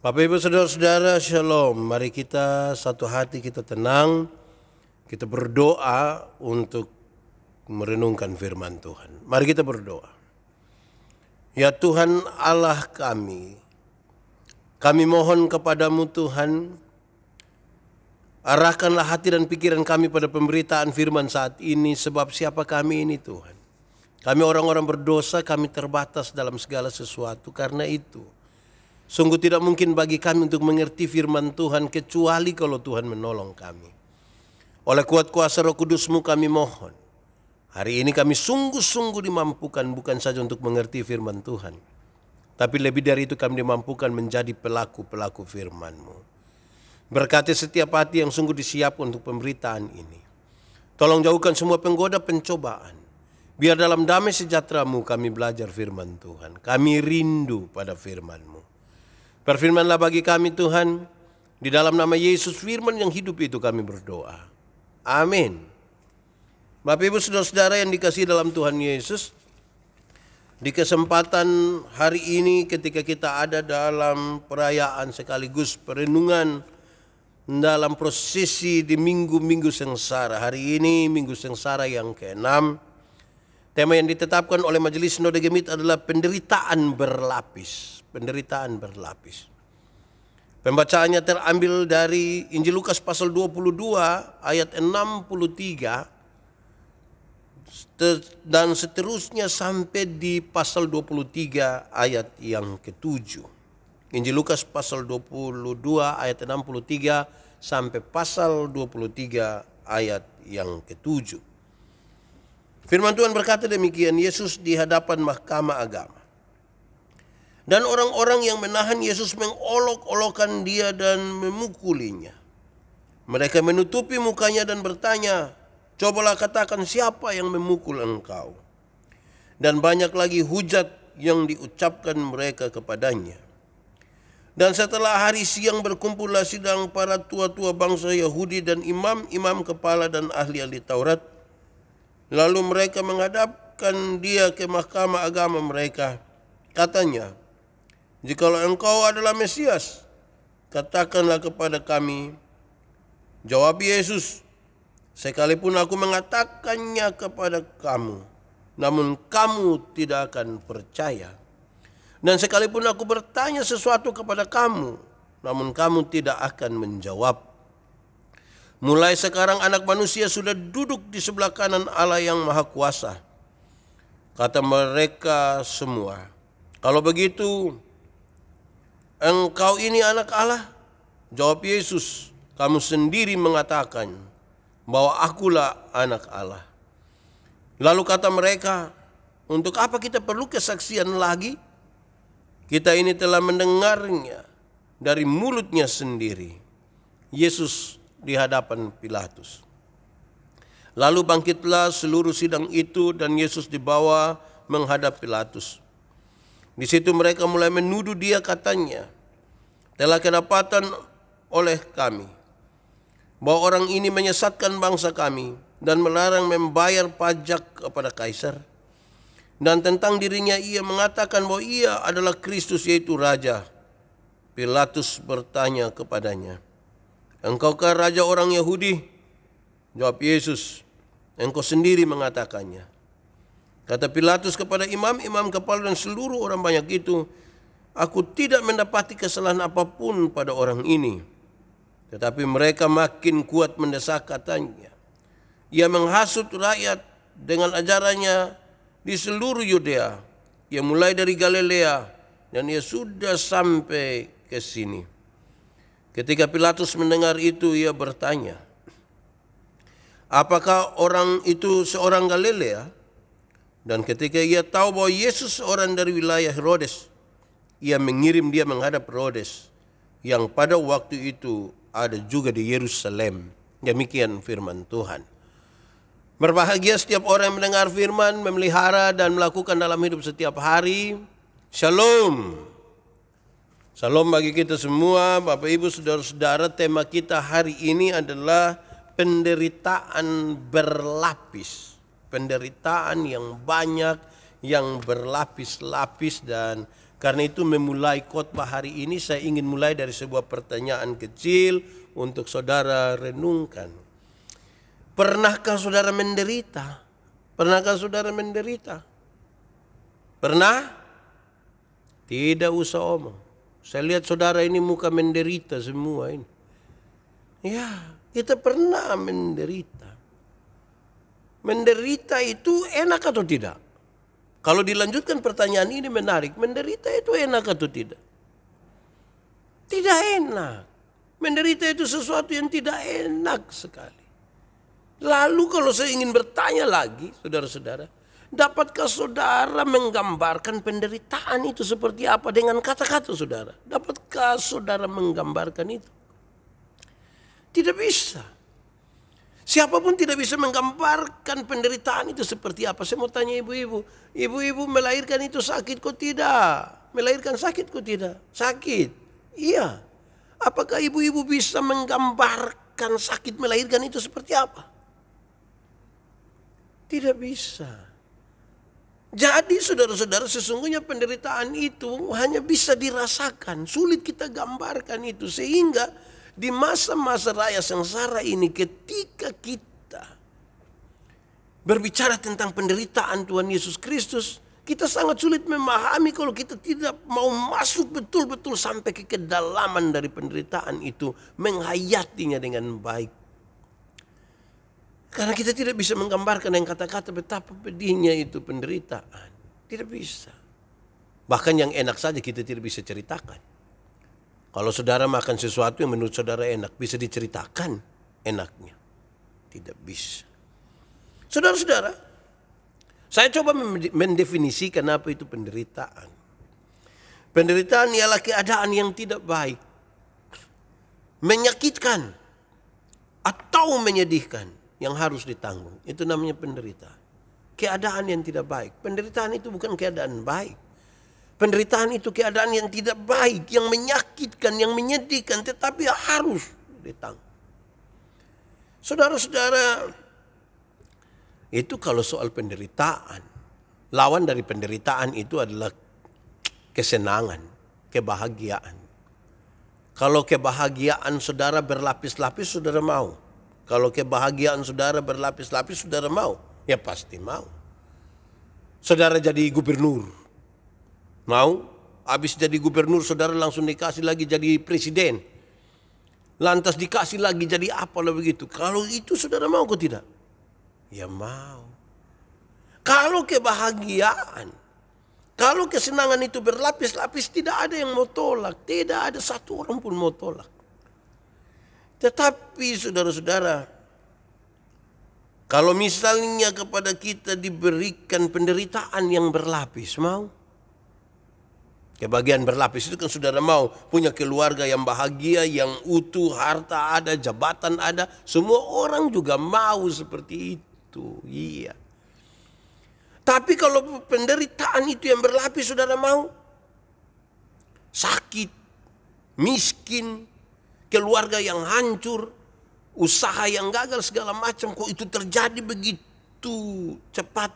Bapak Ibu Saudara-saudara, Shalom. Mari kita satu hati kita tenang, kita berdoa untuk merenungkan firman Tuhan. Mari kita berdoa. Ya Tuhan Allah kami, kami mohon kepadamu Tuhan, arahkanlah hati dan pikiran kami pada pemberitaan firman saat ini, sebab siapa kami ini Tuhan. Kami orang-orang berdosa, kami terbatas dalam segala sesuatu. Karena itu, Sungguh tidak mungkin bagi kami untuk mengerti firman Tuhan kecuali kalau Tuhan menolong kami. Oleh kuat kuasa roh kudusmu kami mohon. Hari ini kami sungguh-sungguh dimampukan bukan saja untuk mengerti firman Tuhan. Tapi lebih dari itu kami dimampukan menjadi pelaku-pelaku Firmanmu. Berkati setiap hati yang sungguh disiap untuk pemberitaan ini. Tolong jauhkan semua penggoda pencobaan. Biar dalam damai sejahtera-Mu kami belajar firman Tuhan. Kami rindu pada firman-Mu. Berfirmanlah bagi kami Tuhan, di dalam nama Yesus firman yang hidup itu kami berdoa. Amin. Bapak Ibu Saudara-saudara yang dikasih dalam Tuhan Yesus, di kesempatan hari ini ketika kita ada dalam perayaan sekaligus perenungan dalam prosesi di minggu-minggu sengsara. Hari ini minggu sengsara yang ke-6. Tema yang ditetapkan oleh Majelis Noda Gemit adalah penderitaan berlapis penderitaan berlapis. Pembacaannya terambil dari Injil Lukas pasal 22 ayat 63 dan seterusnya sampai di pasal 23 ayat yang ketujuh. Injil Lukas pasal 22 ayat 63 sampai pasal 23 ayat yang ketujuh. Firman Tuhan berkata demikian, Yesus di hadapan mahkamah agama. Dan orang-orang yang menahan Yesus mengolok-olokan dia dan memukulinya. Mereka menutupi mukanya dan bertanya, Cobalah katakan siapa yang memukul engkau. Dan banyak lagi hujat yang diucapkan mereka kepadanya. Dan setelah hari siang berkumpullah sidang para tua-tua bangsa Yahudi dan imam-imam kepala dan ahli-ahli Taurat. Lalu mereka menghadapkan dia ke mahkamah agama mereka. Katanya, Jikalau engkau adalah Mesias, katakanlah kepada kami. Jawab Yesus, sekalipun aku mengatakannya kepada kamu, namun kamu tidak akan percaya. Dan sekalipun aku bertanya sesuatu kepada kamu, namun kamu tidak akan menjawab. Mulai sekarang anak manusia sudah duduk di sebelah kanan Allah yang maha kuasa. Kata mereka semua, kalau begitu engkau ini anak Allah? Jawab Yesus, kamu sendiri mengatakan bahwa akulah anak Allah. Lalu kata mereka, untuk apa kita perlu kesaksian lagi? Kita ini telah mendengarnya dari mulutnya sendiri. Yesus di hadapan Pilatus. Lalu bangkitlah seluruh sidang itu dan Yesus dibawa menghadap Pilatus. Di situ mereka mulai menuduh dia katanya telah kedapatan oleh kami bahwa orang ini menyesatkan bangsa kami dan melarang membayar pajak kepada kaisar. Dan tentang dirinya ia mengatakan bahwa ia adalah Kristus yaitu Raja. Pilatus bertanya kepadanya, Engkaukah Raja orang Yahudi? Jawab Yesus, engkau sendiri mengatakannya. Kata Pilatus kepada imam, imam kepala dan seluruh orang banyak itu, aku tidak mendapati kesalahan apapun pada orang ini. Tetapi mereka makin kuat mendesak katanya. Ia menghasut rakyat dengan ajarannya di seluruh Yudea. Ia mulai dari Galilea dan ia sudah sampai ke sini. Ketika Pilatus mendengar itu ia bertanya, Apakah orang itu seorang Galilea? Dan ketika ia tahu bahwa Yesus orang dari wilayah Herodes, ia mengirim dia menghadap Herodes yang pada waktu itu ada juga di Yerusalem. Demikian firman Tuhan. Berbahagia setiap orang yang mendengar firman, memelihara dan melakukan dalam hidup setiap hari. Shalom. Shalom bagi kita semua, Bapak Ibu, Saudara-saudara, tema kita hari ini adalah penderitaan berlapis penderitaan yang banyak yang berlapis-lapis dan karena itu memulai khotbah hari ini saya ingin mulai dari sebuah pertanyaan kecil untuk saudara renungkan. Pernahkah saudara menderita? Pernahkah saudara menderita? Pernah? Tidak usah omong. Saya lihat saudara ini muka menderita semua ini. Ya, kita pernah menderita. Menderita itu enak atau tidak? Kalau dilanjutkan pertanyaan ini menarik. Menderita itu enak atau tidak? Tidak enak. Menderita itu sesuatu yang tidak enak sekali. Lalu kalau saya ingin bertanya lagi, saudara-saudara, dapatkah saudara menggambarkan penderitaan itu seperti apa dengan kata-kata saudara? Dapatkah saudara menggambarkan itu? Tidak bisa. Siapapun tidak bisa menggambarkan penderitaan itu seperti apa. Saya mau tanya ibu-ibu. Ibu-ibu melahirkan itu sakit kok tidak? Melahirkan sakit kok tidak? Sakit. Iya. Apakah ibu-ibu bisa menggambarkan sakit melahirkan itu seperti apa? Tidak bisa. Jadi saudara-saudara sesungguhnya penderitaan itu hanya bisa dirasakan. Sulit kita gambarkan itu. Sehingga di masa-masa raya sengsara ini ketika kita berbicara tentang penderitaan Tuhan Yesus Kristus, kita sangat sulit memahami kalau kita tidak mau masuk betul-betul sampai ke kedalaman dari penderitaan itu, menghayatinya dengan baik. Karena kita tidak bisa menggambarkan yang kata-kata betapa pedihnya itu penderitaan. Tidak bisa. Bahkan yang enak saja kita tidak bisa ceritakan. Kalau saudara makan sesuatu yang menurut saudara enak, bisa diceritakan enaknya. Tidak bisa. Saudara-saudara, saya coba mendefinisikan apa itu penderitaan. Penderitaan ialah keadaan yang tidak baik. Menyakitkan atau menyedihkan yang harus ditanggung. Itu namanya penderitaan. Keadaan yang tidak baik. Penderitaan itu bukan keadaan baik. Penderitaan itu keadaan yang tidak baik, yang menyakitkan, yang menyedihkan, tetapi harus ditanggung. Saudara-saudara, itu kalau soal penderitaan. Lawan dari penderitaan itu adalah kesenangan, kebahagiaan. Kalau kebahagiaan saudara berlapis-lapis, saudara mau. Kalau kebahagiaan saudara berlapis-lapis, saudara mau. Ya pasti mau. Saudara jadi gubernur, Mau? Habis jadi gubernur saudara langsung dikasih lagi jadi presiden. Lantas dikasih lagi jadi apa lah begitu. Kalau itu saudara mau atau tidak? Ya mau. Kalau kebahagiaan, kalau kesenangan itu berlapis-lapis tidak ada yang mau tolak. Tidak ada satu orang pun mau tolak. Tetapi saudara-saudara, kalau misalnya kepada kita diberikan penderitaan yang berlapis, mau? Kebahagiaan ya, berlapis itu kan saudara mau punya keluarga yang bahagia, yang utuh, harta ada, jabatan ada. Semua orang juga mau seperti itu. Iya. Tapi kalau penderitaan itu yang berlapis saudara mau. Sakit, miskin, keluarga yang hancur, usaha yang gagal segala macam. Kok itu terjadi begitu cepat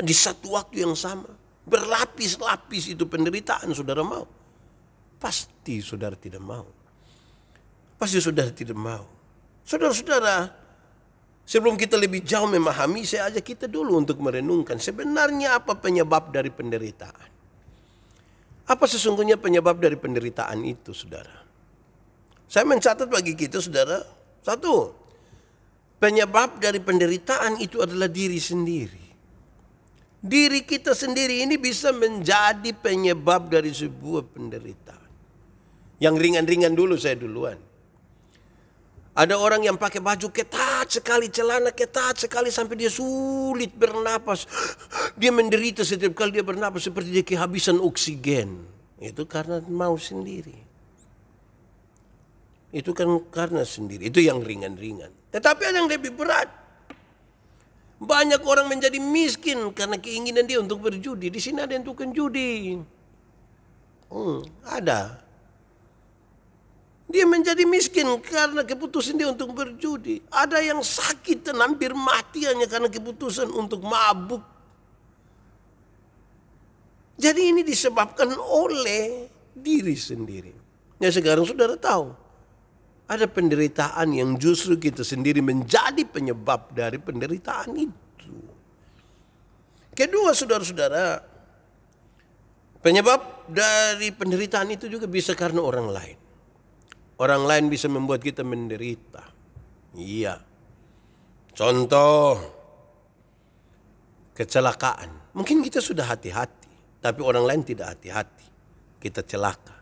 di satu waktu yang sama berlapis-lapis itu penderitaan saudara mau? Pasti saudara tidak mau. Pasti saudara tidak mau. Saudara-saudara, sebelum kita lebih jauh memahami, saya ajak kita dulu untuk merenungkan sebenarnya apa penyebab dari penderitaan. Apa sesungguhnya penyebab dari penderitaan itu, saudara? Saya mencatat bagi kita, saudara, satu, penyebab dari penderitaan itu adalah diri sendiri diri kita sendiri ini bisa menjadi penyebab dari sebuah penderitaan. Yang ringan-ringan dulu saya duluan. Ada orang yang pakai baju ketat sekali, celana ketat sekali sampai dia sulit bernapas. Dia menderita setiap kali dia bernapas seperti dia kehabisan oksigen. Itu karena mau sendiri. Itu kan karena sendiri. Itu yang ringan-ringan. Tetapi ada yang lebih berat. Banyak orang menjadi miskin karena keinginan dia untuk berjudi. Di sini ada yang tukang judi. Hmm, ada. Dia menjadi miskin karena keputusan dia untuk berjudi. Ada yang sakit dan hampir mati hanya karena keputusan untuk mabuk. Jadi ini disebabkan oleh diri sendiri. Ya sekarang saudara tahu ada penderitaan yang justru kita sendiri menjadi penyebab dari penderitaan itu. Kedua, saudara-saudara, penyebab dari penderitaan itu juga bisa karena orang lain. Orang lain bisa membuat kita menderita. Iya. Contoh kecelakaan. Mungkin kita sudah hati-hati, tapi orang lain tidak hati-hati. Kita celaka.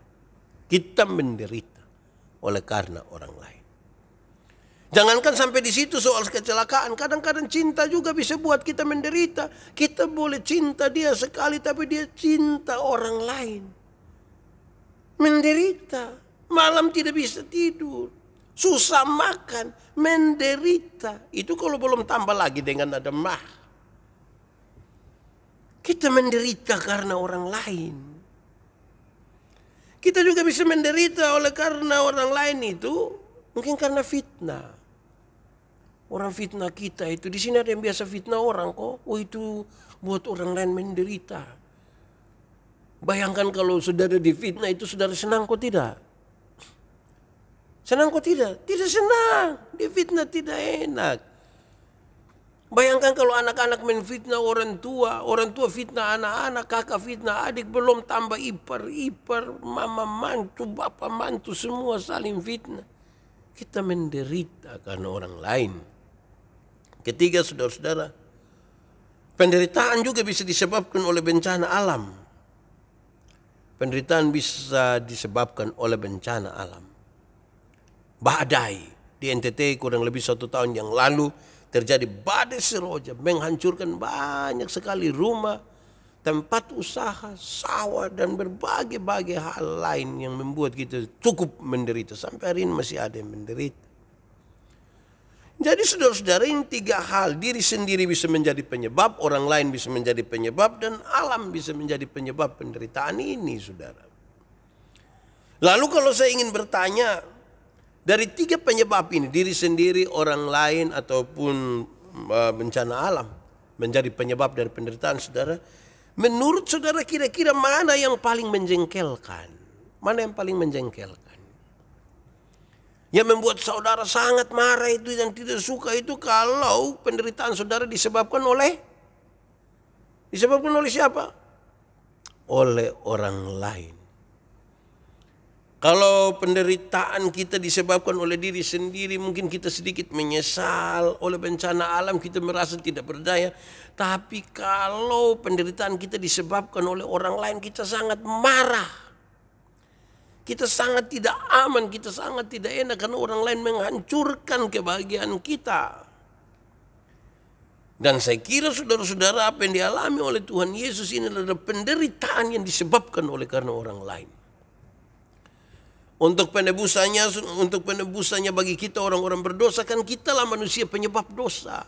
Kita menderita oleh karena orang lain. Jangankan sampai di situ soal kecelakaan, kadang-kadang cinta juga bisa buat kita menderita. Kita boleh cinta dia sekali tapi dia cinta orang lain. Menderita, malam tidak bisa tidur, susah makan, menderita. Itu kalau belum tambah lagi dengan ada mah. Kita menderita karena orang lain. Kita juga bisa menderita oleh karena orang lain itu mungkin karena fitnah. Orang fitnah kita itu di sini ada yang biasa fitnah orang kok. Oh itu buat orang lain menderita. Bayangkan kalau saudara difitnah itu saudara senang kok tidak? Senang kok tidak? Tidak senang. Difitnah tidak enak. Bayangkan kalau anak-anak menfitnah orang tua, orang tua fitnah anak-anak, kakak fitnah adik, belum tambah ipar, ipar, mama mantu, bapak mantu, semua saling fitnah. Kita menderita karena orang lain. Ketiga, saudara-saudara, penderitaan juga bisa disebabkan oleh bencana alam. Penderitaan bisa disebabkan oleh bencana alam. Badai di NTT kurang lebih satu tahun yang lalu, terjadi badai seroja menghancurkan banyak sekali rumah, tempat usaha, sawah dan berbagai-bagai hal lain yang membuat kita cukup menderita. Sampai hari ini masih ada yang menderita. Jadi saudara-saudara ini tiga hal, diri sendiri bisa menjadi penyebab, orang lain bisa menjadi penyebab, dan alam bisa menjadi penyebab penderitaan ini saudara. Lalu kalau saya ingin bertanya, dari tiga penyebab ini diri sendiri, orang lain ataupun e, bencana alam menjadi penyebab dari penderitaan saudara. Menurut saudara kira-kira mana yang paling menjengkelkan? Mana yang paling menjengkelkan? Yang membuat saudara sangat marah itu dan tidak suka itu kalau penderitaan saudara disebabkan oleh disebabkan oleh siapa? Oleh orang lain. Kalau penderitaan kita disebabkan oleh diri sendiri, mungkin kita sedikit menyesal oleh bencana alam, kita merasa tidak berdaya. Tapi kalau penderitaan kita disebabkan oleh orang lain, kita sangat marah. Kita sangat tidak aman, kita sangat tidak enak karena orang lain menghancurkan kebahagiaan kita. Dan saya kira saudara-saudara apa yang dialami oleh Tuhan Yesus ini adalah penderitaan yang disebabkan oleh karena orang lain. Untuk penebusannya, untuk penebusannya bagi kita orang-orang berdosa kan kita lah manusia penyebab dosa.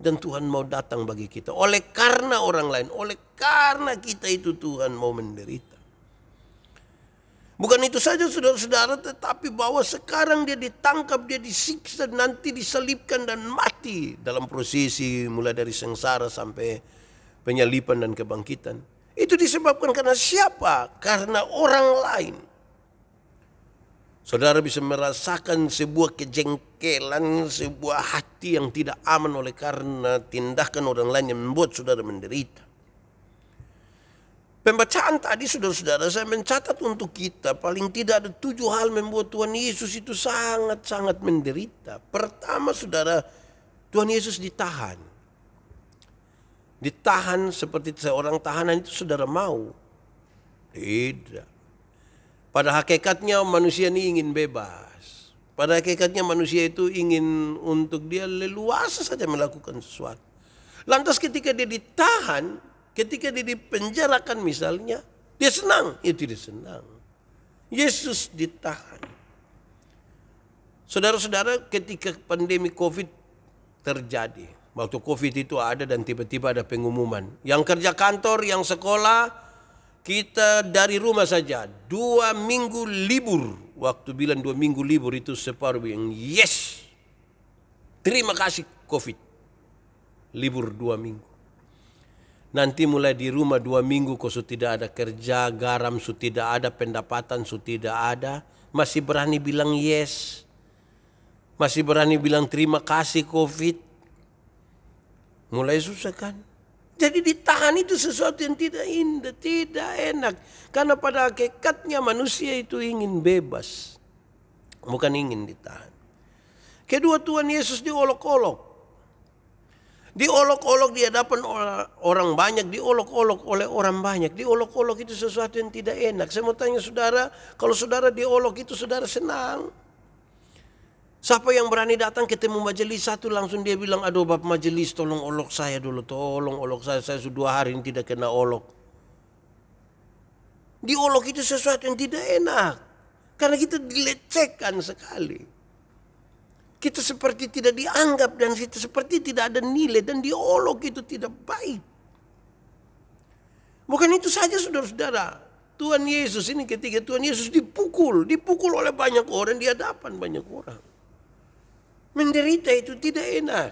Dan Tuhan mau datang bagi kita oleh karena orang lain, oleh karena kita itu Tuhan mau menderita. Bukan itu saja saudara-saudara tetapi bahwa sekarang dia ditangkap, dia disiksa, nanti diselipkan dan mati dalam prosesi mulai dari sengsara sampai penyalipan dan kebangkitan. Itu disebabkan karena siapa? Karena orang lain. Saudara bisa merasakan sebuah kejengkelan, sebuah hati yang tidak aman oleh karena tindakan orang lain yang membuat saudara menderita. Pembacaan tadi saudara-saudara saya mencatat untuk kita paling tidak ada tujuh hal membuat Tuhan Yesus itu sangat-sangat menderita. Pertama saudara, Tuhan Yesus ditahan. Ditahan seperti seorang tahanan itu saudara mau. Tidak. Pada hakikatnya manusia ini ingin bebas. Pada hakikatnya manusia itu ingin untuk dia leluasa saja melakukan sesuatu. Lantas ketika dia ditahan, ketika dia dipenjarakan misalnya, dia senang. Ya tidak senang. Yesus ditahan. Saudara-saudara ketika pandemi COVID terjadi. Waktu COVID itu ada dan tiba-tiba ada pengumuman. Yang kerja kantor, yang sekolah, kita dari rumah saja dua minggu libur waktu bilang dua minggu libur itu separuh yang yes terima kasih covid libur dua minggu nanti mulai di rumah dua minggu kok su tidak ada kerja garam su tidak ada pendapatan su tidak ada masih berani bilang yes masih berani bilang terima kasih covid mulai susah kan jadi ditahan itu sesuatu yang tidak indah, tidak enak. Karena pada hakikatnya manusia itu ingin bebas. Bukan ingin ditahan. Kedua Tuhan Yesus diolok-olok. Diolok-olok di hadapan orang banyak, diolok-olok oleh orang banyak. Diolok-olok itu sesuatu yang tidak enak. Saya mau tanya saudara, kalau saudara diolok itu saudara senang. Siapa yang berani datang ketemu majelis satu langsung dia bilang aduh bab majelis tolong olok saya dulu tolong olok saya saya sudah dua hari ini tidak kena olok. di olok itu sesuatu yang tidak enak karena kita dilecehkan sekali. Kita seperti tidak dianggap dan kita seperti tidak ada nilai dan di olok itu tidak baik. Bukan itu saja saudara-saudara. Tuhan Yesus ini ketika Tuhan Yesus dipukul, dipukul oleh banyak orang di hadapan banyak orang. Menderita itu tidak enak.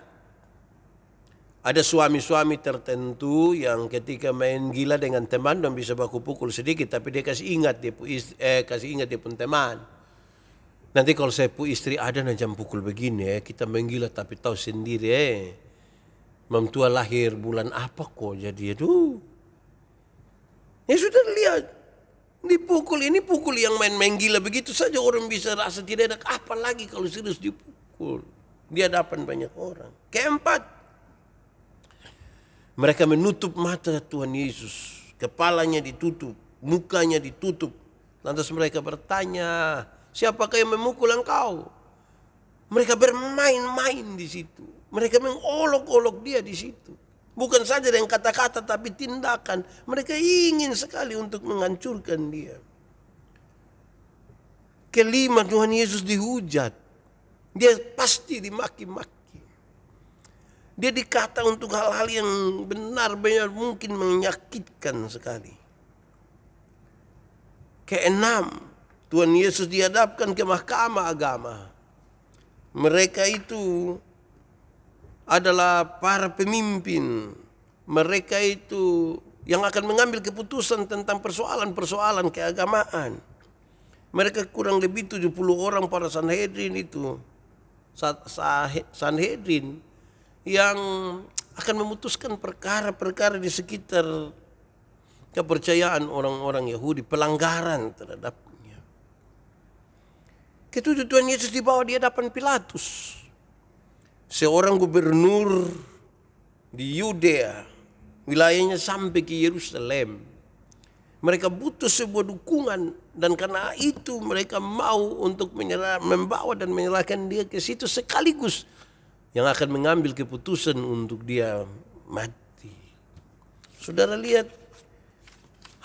Ada suami-suami tertentu yang ketika main gila dengan teman dan bisa baku pukul sedikit tapi dia kasih ingat dia istri, eh, kasih ingat dia pun teman. Nanti kalau saya pu istri ada nanti jam pukul begini eh? kita main gila tapi tahu sendiri eh. tua lahir bulan apa kok jadi itu? Ya sudah lihat dipukul ini pukul yang main-main gila begitu saja orang bisa rasa tidak enak. Apalagi kalau serius dipukul. Dia di hadapan banyak orang. Keempat, mereka menutup mata Tuhan Yesus, kepalanya ditutup, mukanya ditutup. Lantas mereka bertanya, siapakah yang memukul engkau? Mereka bermain-main di situ. Mereka mengolok-olok dia di situ. Bukan saja dengan kata-kata tapi tindakan. Mereka ingin sekali untuk menghancurkan dia. Kelima Tuhan Yesus dihujat. Dia pasti dimaki-maki. Dia dikata untuk hal-hal yang benar-benar mungkin menyakitkan sekali. Keenam, Tuhan Yesus dihadapkan ke mahkamah agama. Mereka itu adalah para pemimpin. Mereka itu yang akan mengambil keputusan tentang persoalan-persoalan keagamaan. Mereka kurang lebih 70 orang para Sanhedrin itu. Sanhedrin yang akan memutuskan perkara-perkara di sekitar kepercayaan orang-orang Yahudi, pelanggaran terhadapnya. Ketujuh Tuhan Yesus dibawa di hadapan Pilatus, seorang gubernur di Yudea, wilayahnya sampai ke Yerusalem. Mereka butuh sebuah dukungan dan karena itu mereka mau untuk menyerah, membawa dan menyerahkan dia ke situ sekaligus yang akan mengambil keputusan untuk dia mati. Saudara lihat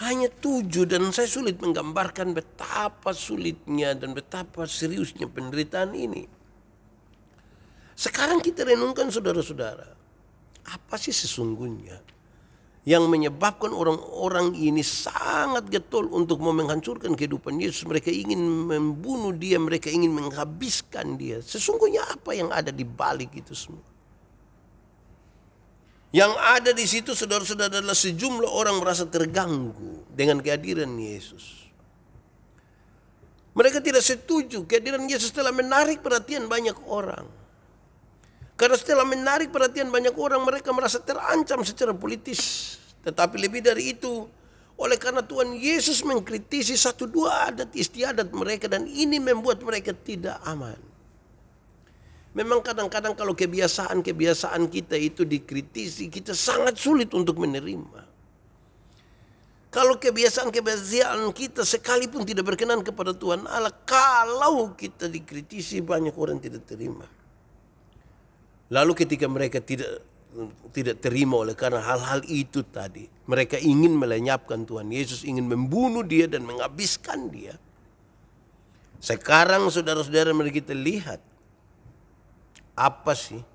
hanya tujuh dan saya sulit menggambarkan betapa sulitnya dan betapa seriusnya penderitaan ini. Sekarang kita renungkan saudara-saudara, apa sih sesungguhnya yang menyebabkan orang-orang ini sangat getol untuk mau menghancurkan kehidupan Yesus. Mereka ingin membunuh dia, mereka ingin menghabiskan dia. Sesungguhnya apa yang ada di balik itu semua? Yang ada di situ saudara-saudara adalah sejumlah orang merasa terganggu dengan kehadiran Yesus. Mereka tidak setuju kehadiran Yesus telah menarik perhatian banyak orang. Karena setelah menarik perhatian banyak orang, mereka merasa terancam secara politis. Tetapi lebih dari itu, oleh karena Tuhan Yesus mengkritisi satu dua adat istiadat mereka dan ini membuat mereka tidak aman. Memang kadang-kadang kalau kebiasaan-kebiasaan kita itu dikritisi, kita sangat sulit untuk menerima. Kalau kebiasaan-kebiasaan kita sekalipun tidak berkenan kepada Tuhan Allah, kalau kita dikritisi banyak orang tidak terima. Lalu ketika mereka tidak tidak terima oleh karena hal-hal itu tadi, mereka ingin melenyapkan Tuhan Yesus, ingin membunuh dia dan menghabiskan dia. Sekarang saudara-saudara mari kita lihat apa sih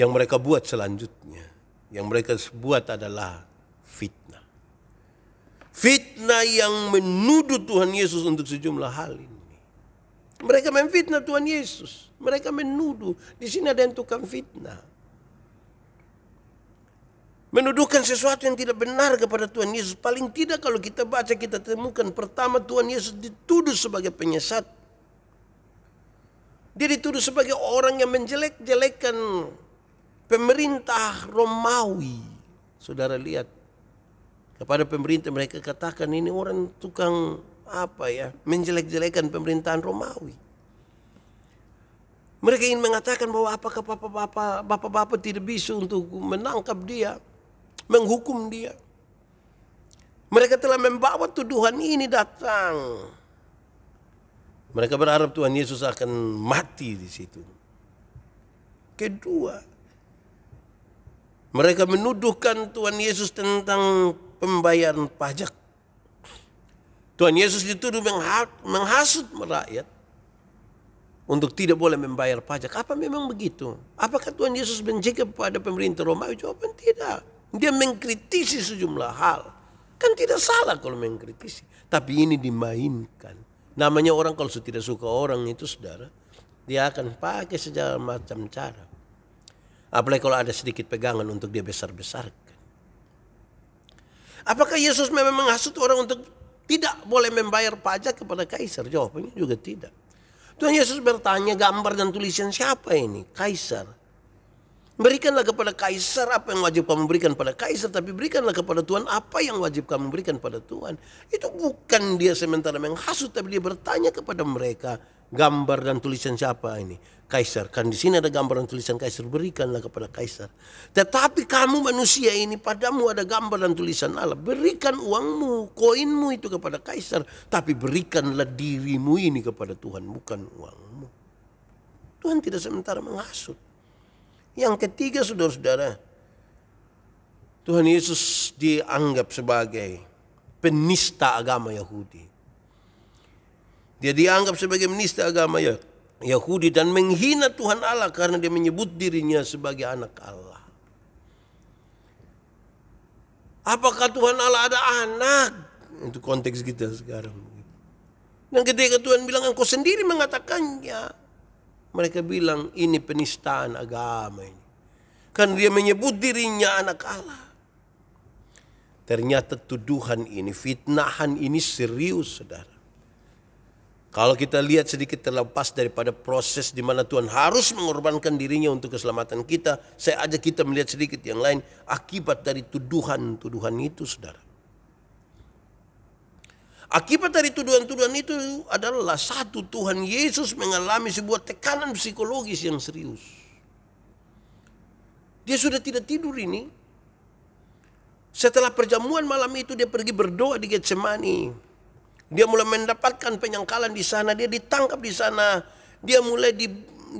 yang mereka buat selanjutnya. Yang mereka buat adalah fitnah. Fitnah yang menuduh Tuhan Yesus untuk sejumlah hal ini. Mereka memfitnah Tuhan Yesus. Mereka menuduh. Di sini ada yang tukang fitnah. Menuduhkan sesuatu yang tidak benar kepada Tuhan Yesus. Paling tidak kalau kita baca, kita temukan. Pertama Tuhan Yesus dituduh sebagai penyesat. Dia dituduh sebagai orang yang menjelek-jelekan pemerintah Romawi. Saudara lihat. Kepada pemerintah mereka katakan ini orang tukang apa ya menjelek-jelekan pemerintahan Romawi. Mereka ingin mengatakan bahwa apakah bapak-bapak bapak-bapak tidak bisa untuk menangkap dia, menghukum dia. Mereka telah membawa tuduhan ini datang. Mereka berharap Tuhan Yesus akan mati di situ. Kedua, mereka menuduhkan Tuhan Yesus tentang pembayaran pajak. Tuhan Yesus dituduh menghasut merakyat untuk tidak boleh membayar pajak. Apa memang begitu? Apakah Tuhan Yesus menjaga kepada pemerintah Romawi? Jawaban tidak. Dia mengkritisi sejumlah hal. Kan tidak salah kalau mengkritisi. Tapi ini dimainkan. Namanya orang kalau tidak suka orang itu saudara. Dia akan pakai segala macam cara. Apalagi kalau ada sedikit pegangan untuk dia besar-besarkan. Apakah Yesus memang menghasut orang untuk tidak boleh membayar pajak kepada kaisar? Jawabannya juga tidak. Tuhan Yesus bertanya gambar dan tulisan siapa ini? Kaisar. Berikanlah kepada kaisar apa yang wajib kamu berikan pada kaisar, tapi berikanlah kepada Tuhan apa yang wajib kamu berikan pada Tuhan. Itu bukan dia sementara menghasut, tapi dia bertanya kepada mereka, gambar dan tulisan siapa ini? Kaisar. Kan di sini ada gambar dan tulisan Kaisar, berikanlah kepada Kaisar. Tetapi kamu manusia ini padamu ada gambar dan tulisan Allah. Berikan uangmu, koinmu itu kepada Kaisar, tapi berikanlah dirimu ini kepada Tuhan, bukan uangmu. Tuhan tidak sementara menghasut. Yang ketiga saudara-saudara, Tuhan Yesus dianggap sebagai penista agama Yahudi. Dia dianggap sebagai menista agama ya. Yahudi dan menghina Tuhan Allah karena dia menyebut dirinya sebagai anak Allah. Apakah Tuhan Allah ada anak? Itu konteks kita sekarang. Dan ketika Tuhan bilang engkau sendiri mengatakannya. Mereka bilang ini penistaan agama ini. Karena dia menyebut dirinya anak Allah. Ternyata tuduhan ini, fitnahan ini serius saudara. Kalau kita lihat sedikit terlepas daripada proses di mana Tuhan harus mengorbankan dirinya untuk keselamatan kita, saya ajak kita melihat sedikit yang lain akibat dari tuduhan-tuduhan itu, saudara. Akibat dari tuduhan-tuduhan itu adalah satu Tuhan Yesus mengalami sebuah tekanan psikologis yang serius. Dia sudah tidak tidur ini. Setelah perjamuan malam itu dia pergi berdoa di Getsemani. Dia mulai mendapatkan penyangkalan di sana, dia ditangkap di sana, dia mulai di,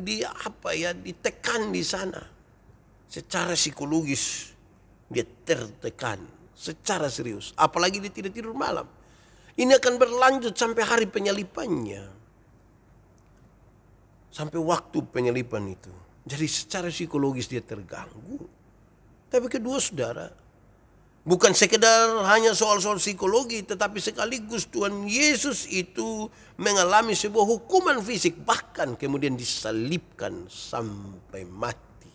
di apa ya, ditekan di sana. Secara psikologis dia tertekan secara serius, apalagi dia tidak tidur malam. Ini akan berlanjut sampai hari penyalipannya. Sampai waktu penyalipan itu. Jadi secara psikologis dia terganggu. Tapi kedua saudara, Bukan sekedar hanya soal-soal psikologi, tetapi sekaligus Tuhan Yesus itu mengalami sebuah hukuman fisik, bahkan kemudian disalibkan sampai mati.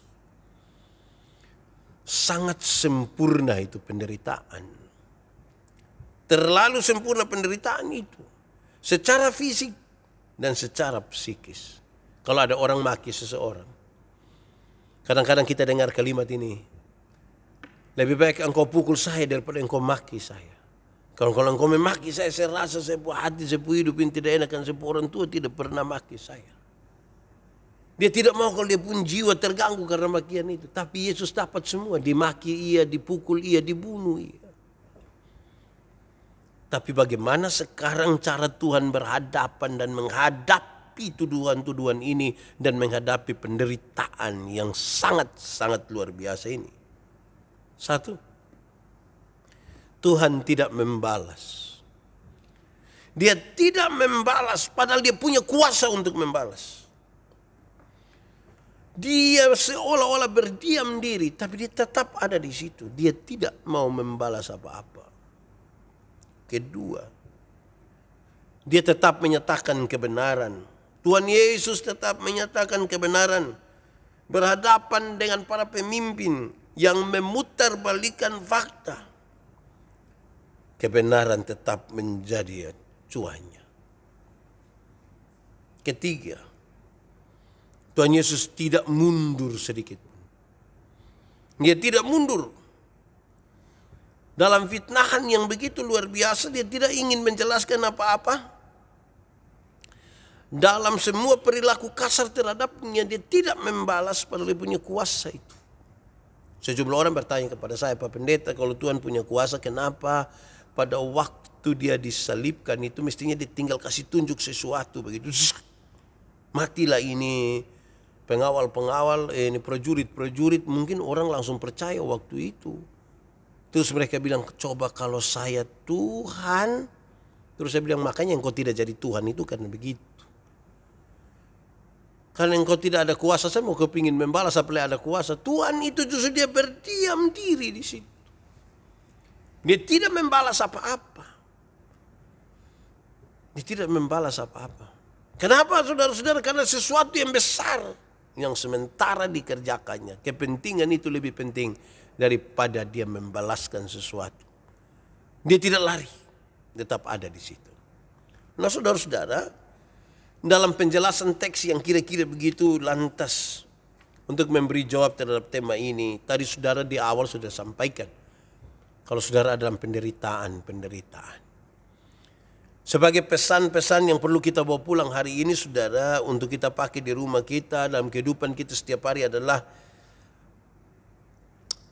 Sangat sempurna itu penderitaan. Terlalu sempurna penderitaan itu. Secara fisik dan secara psikis. Kalau ada orang maki seseorang. Kadang-kadang kita dengar kalimat ini, lebih baik engkau pukul saya daripada engkau maki saya. Kalau kalau engkau memaki saya, saya rasa saya buat hati, saya puas hidup ini tidak enak. saya orang tua tidak pernah maki saya. Dia tidak mau kalau dia pun jiwa terganggu karena makian itu. Tapi Yesus dapat semua. Dimaki ia, dipukul ia, dibunuh ia. Tapi bagaimana sekarang cara Tuhan berhadapan dan menghadapi tuduhan-tuduhan ini dan menghadapi penderitaan yang sangat-sangat luar biasa ini. Satu, Tuhan tidak membalas. Dia tidak membalas, padahal dia punya kuasa untuk membalas. Dia seolah-olah berdiam diri, tapi dia tetap ada di situ. Dia tidak mau membalas apa-apa. Kedua, dia tetap menyatakan kebenaran. Tuhan Yesus tetap menyatakan kebenaran. Berhadapan dengan para pemimpin, yang memutarbalikan fakta. Kebenaran tetap menjadi acuannya. Ketiga, Tuhan Yesus tidak mundur sedikit. Dia tidak mundur. Dalam fitnahan yang begitu luar biasa, dia tidak ingin menjelaskan apa-apa. Dalam semua perilaku kasar terhadapnya, dia tidak membalas pada dia punya kuasa itu. Sejumlah orang bertanya kepada saya, Pak Pendeta, kalau Tuhan punya kuasa, kenapa pada waktu dia disalibkan itu mestinya ditinggal kasih tunjuk sesuatu begitu. Matilah ini pengawal-pengawal, eh, ini prajurit-prajurit, mungkin orang langsung percaya waktu itu. Terus mereka bilang, coba kalau saya Tuhan, terus saya bilang, makanya engkau tidak jadi Tuhan itu karena begitu. Kalau engkau tidak ada kuasa, saya mau kepingin membalas apa? apalagi ada kuasa. Tuhan itu justru dia berdiam diri di situ. Dia tidak membalas apa-apa. Dia tidak membalas apa-apa. Kenapa saudara-saudara? Karena sesuatu yang besar yang sementara dikerjakannya. Kepentingan itu lebih penting daripada dia membalaskan sesuatu. Dia tidak lari, tetap ada di situ. Nah saudara-saudara, dalam penjelasan teks yang kira-kira begitu lantas untuk memberi jawab terhadap tema ini. Tadi saudara di awal sudah sampaikan. Kalau saudara dalam penderitaan, penderitaan. Sebagai pesan-pesan yang perlu kita bawa pulang hari ini saudara untuk kita pakai di rumah kita, dalam kehidupan kita setiap hari adalah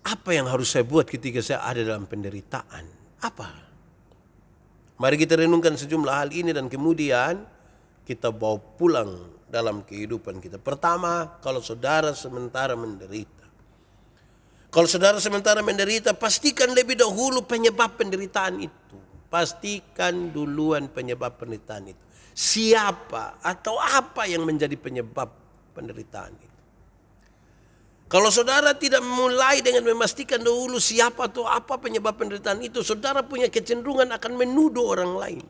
apa yang harus saya buat ketika saya ada dalam penderitaan? Apa? Mari kita renungkan sejumlah hal ini dan kemudian kita bawa pulang dalam kehidupan kita. Pertama, kalau saudara sementara menderita. Kalau saudara sementara menderita, pastikan lebih dahulu penyebab penderitaan itu. Pastikan duluan penyebab penderitaan itu. Siapa atau apa yang menjadi penyebab penderitaan itu. Kalau saudara tidak mulai dengan memastikan dahulu siapa atau apa penyebab penderitaan itu, saudara punya kecenderungan akan menuduh orang lain.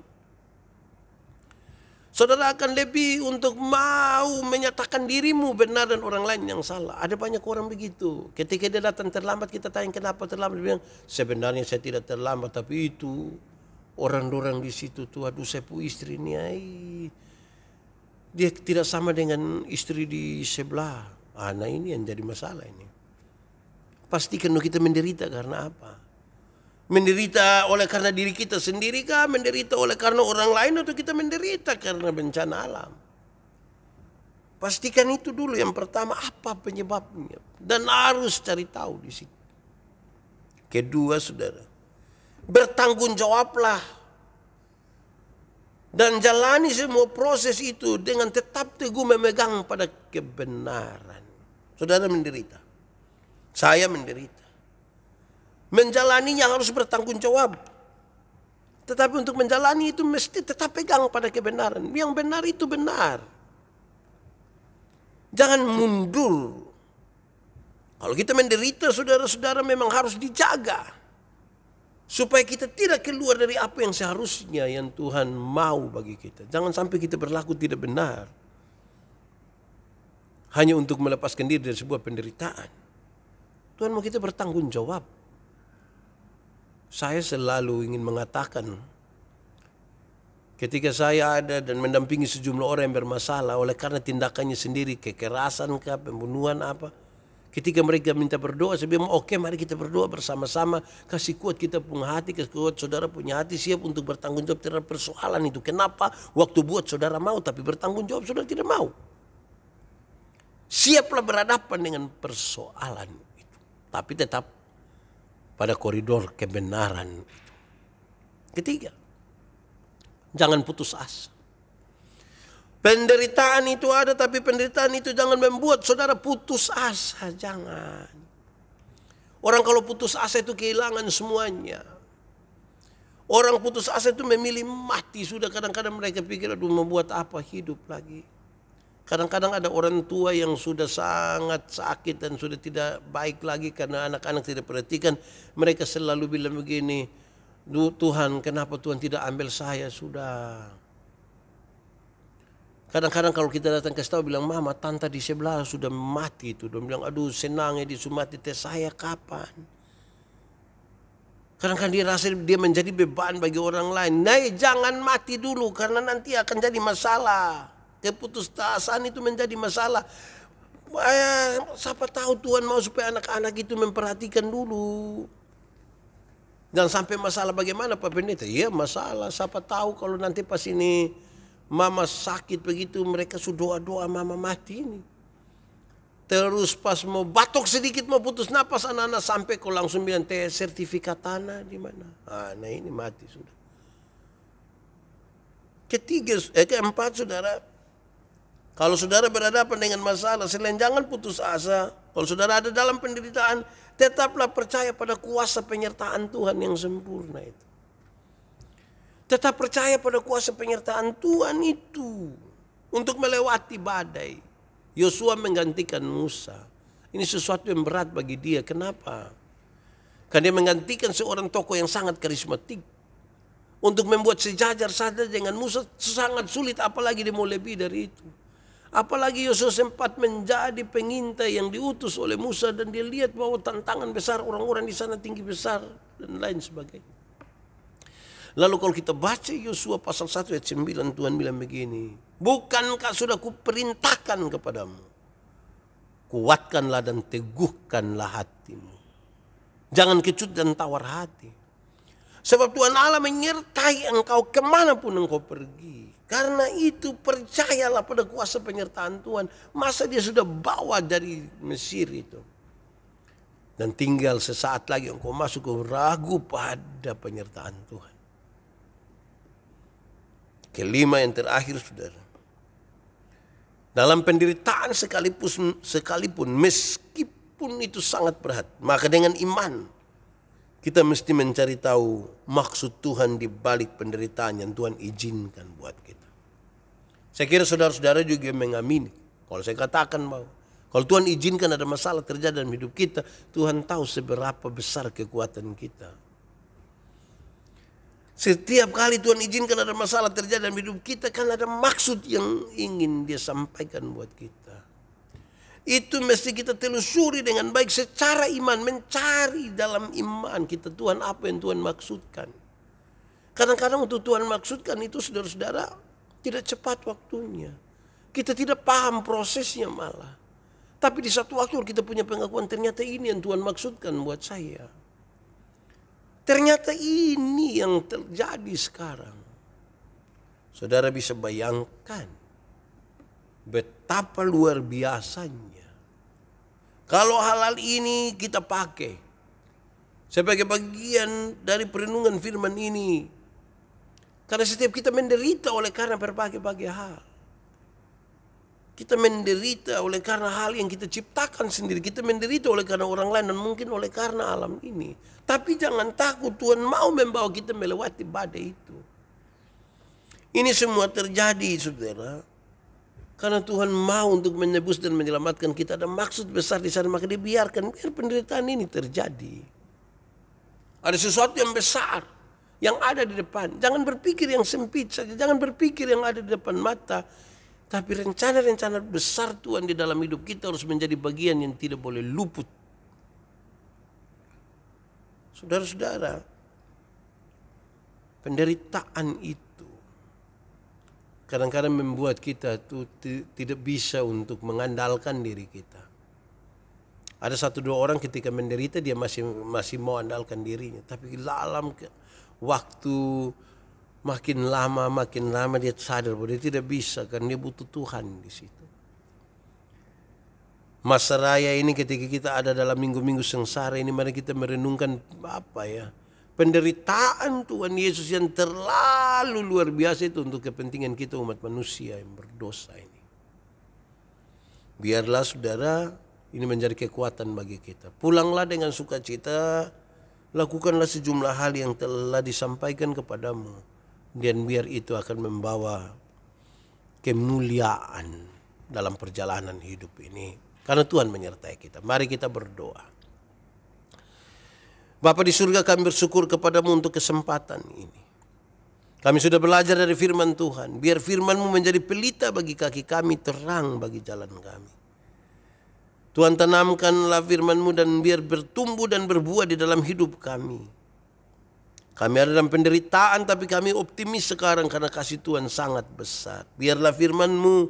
Saudara akan lebih untuk mau menyatakan dirimu benar dan orang lain yang salah. Ada banyak orang begitu. Ketika dia datang terlambat, kita tanya kenapa terlambat. Dia bilang, sebenarnya saya tidak terlambat, tapi itu orang-orang di situ tuh, aduh saya pu istri ini, ay. dia tidak sama dengan istri di sebelah. Ah, nah ini yang jadi masalah ini. Pasti kena kita menderita karena apa? menderita oleh karena diri kita sendiri kah, menderita oleh karena orang lain atau kita menderita karena bencana alam. Pastikan itu dulu yang pertama apa penyebabnya dan harus cari tahu di situ. Kedua, Saudara, bertanggung jawablah dan jalani semua proses itu dengan tetap teguh memegang pada kebenaran. Saudara menderita. Saya menderita. Menjalaninya harus bertanggung jawab. Tetapi untuk menjalani itu mesti tetap pegang pada kebenaran. Yang benar itu benar. Jangan mundur. Kalau kita menderita, saudara-saudara memang harus dijaga. Supaya kita tidak keluar dari apa yang seharusnya yang Tuhan mau bagi kita. Jangan sampai kita berlaku tidak benar. Hanya untuk melepaskan diri dari sebuah penderitaan. Tuhan mau kita bertanggung jawab saya selalu ingin mengatakan ketika saya ada dan mendampingi sejumlah orang yang bermasalah oleh karena tindakannya sendiri kekerasan kah pembunuhan apa ketika mereka minta berdoa saya bilang oke okay, mari kita berdoa bersama-sama kasih kuat kita punya hati kasih kuat saudara punya hati siap untuk bertanggung jawab terhadap persoalan itu kenapa waktu buat saudara mau tapi bertanggung jawab saudara tidak mau siaplah berhadapan dengan persoalan itu tapi tetap pada koridor kebenaran. Ketiga, jangan putus asa. Penderitaan itu ada tapi penderitaan itu jangan membuat saudara putus asa, jangan. Orang kalau putus asa itu kehilangan semuanya. Orang putus asa itu memilih mati sudah kadang-kadang mereka pikir aduh membuat apa hidup lagi. Kadang-kadang ada orang tua yang sudah sangat sakit dan sudah tidak baik lagi karena anak-anak tidak perhatikan. Mereka selalu bilang begini, Tuhan kenapa Tuhan tidak ambil saya sudah. Kadang-kadang kalau kita datang ke tahu bilang, Mama, tante di sebelah sudah mati itu. Dia bilang, aduh senangnya di Sumati teh saya kapan? Kadang-kadang dia rasa dia menjadi beban bagi orang lain. Nah jangan mati dulu karena nanti akan jadi masalah keputusasaan itu menjadi masalah. Eh, siapa tahu Tuhan mau supaya anak-anak itu memperhatikan dulu. Dan sampai masalah bagaimana Pak Pendeta? Iya masalah, siapa tahu kalau nanti pas ini mama sakit begitu mereka sudah doa-doa mama mati ini. Terus pas mau batuk sedikit mau putus napas anak-anak sampai kau langsung bilang teh sertifikat tanah di mana? Ah, nah ini mati sudah. Ketiga, eh keempat saudara, kalau saudara berhadapan dengan masalah, selain jangan putus asa. Kalau saudara ada dalam penderitaan, tetaplah percaya pada kuasa penyertaan Tuhan yang sempurna itu. Tetap percaya pada kuasa penyertaan Tuhan itu untuk melewati badai. Yosua menggantikan Musa. Ini sesuatu yang berat bagi dia. Kenapa? Karena dia menggantikan seorang tokoh yang sangat karismatik untuk membuat sejajar saja dengan Musa sangat sulit apalagi dia mau lebih dari itu. Apalagi Yosua sempat menjadi pengintai yang diutus oleh Musa dan dia lihat bahwa tantangan besar orang-orang di sana tinggi besar dan lain sebagainya. Lalu kalau kita baca Yosua pasal 1 ayat 9 Tuhan bilang begini. Bukankah sudah kuperintahkan kepadamu. Kuatkanlah dan teguhkanlah hatimu. Jangan kecut dan tawar hati. Sebab Tuhan Allah menyertai engkau kemanapun engkau pergi. Karena itu percayalah pada kuasa penyertaan Tuhan. Masa dia sudah bawa dari Mesir itu. Dan tinggal sesaat lagi engkau masuk ke ragu pada penyertaan Tuhan. Kelima yang terakhir saudara. Dalam penderitaan sekalipun, sekalipun meskipun itu sangat berat. Maka dengan iman kita mesti mencari tahu maksud Tuhan di balik penderitaan yang Tuhan izinkan buat kita. Saya kira saudara-saudara juga mengamini. Kalau saya katakan bahwa kalau Tuhan izinkan ada masalah terjadi dalam hidup kita, Tuhan tahu seberapa besar kekuatan kita. Setiap kali Tuhan izinkan ada masalah terjadi dalam hidup kita, kan ada maksud yang ingin dia sampaikan buat kita. Itu mesti kita telusuri dengan baik secara iman, mencari dalam iman kita Tuhan apa yang Tuhan maksudkan. Kadang-kadang untuk Tuhan maksudkan itu saudara-saudara tidak cepat waktunya. Kita tidak paham prosesnya malah. Tapi di satu waktu kita punya pengakuan ternyata ini yang Tuhan maksudkan buat saya. Ternyata ini yang terjadi sekarang. Saudara bisa bayangkan betapa luar biasanya. Kalau halal ini kita pakai sebagai bagian dari perenungan firman ini, karena setiap kita menderita oleh karena berbagai-bagai hal. Kita menderita oleh karena hal yang kita ciptakan sendiri. Kita menderita oleh karena orang lain dan mungkin oleh karena alam ini. Tapi jangan takut Tuhan mau membawa kita melewati badai itu. Ini semua terjadi saudara. Karena Tuhan mau untuk menebus dan menyelamatkan kita. Ada maksud besar di sana. Maka dibiarkan biar penderitaan ini terjadi. Ada sesuatu yang besar yang ada di depan. Jangan berpikir yang sempit saja, jangan berpikir yang ada di depan mata. Tapi rencana-rencana besar Tuhan di dalam hidup kita harus menjadi bagian yang tidak boleh luput. Saudara-saudara, penderitaan itu kadang-kadang membuat kita tuh tidak bisa untuk mengandalkan diri kita. Ada satu dua orang ketika menderita dia masih masih mau andalkan dirinya, tapi dalam ke, waktu makin lama makin lama dia sadar bahwa dia tidak bisa karena dia butuh Tuhan di situ. Masa raya ini ketika kita ada dalam minggu-minggu sengsara ini mari kita merenungkan apa ya? Penderitaan Tuhan Yesus yang terlalu luar biasa itu untuk kepentingan kita umat manusia yang berdosa ini. Biarlah saudara ini menjadi kekuatan bagi kita. Pulanglah dengan sukacita lakukanlah sejumlah hal yang telah disampaikan kepadamu dan biar itu akan membawa kemuliaan dalam perjalanan hidup ini karena Tuhan menyertai kita mari kita berdoa Bapa di surga kami bersyukur kepadamu untuk kesempatan ini kami sudah belajar dari firman Tuhan biar firmanmu menjadi pelita bagi kaki kami terang bagi jalan kami Tuhan tanamkanlah firman-Mu dan biar bertumbuh dan berbuah di dalam hidup kami. Kami ada dalam penderitaan tapi kami optimis sekarang karena kasih Tuhan sangat besar. Biarlah firman-Mu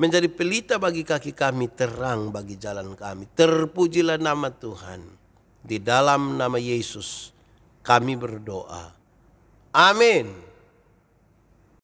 menjadi pelita bagi kaki kami, terang bagi jalan kami. Terpujilah nama Tuhan. Di dalam nama Yesus kami berdoa. Amin.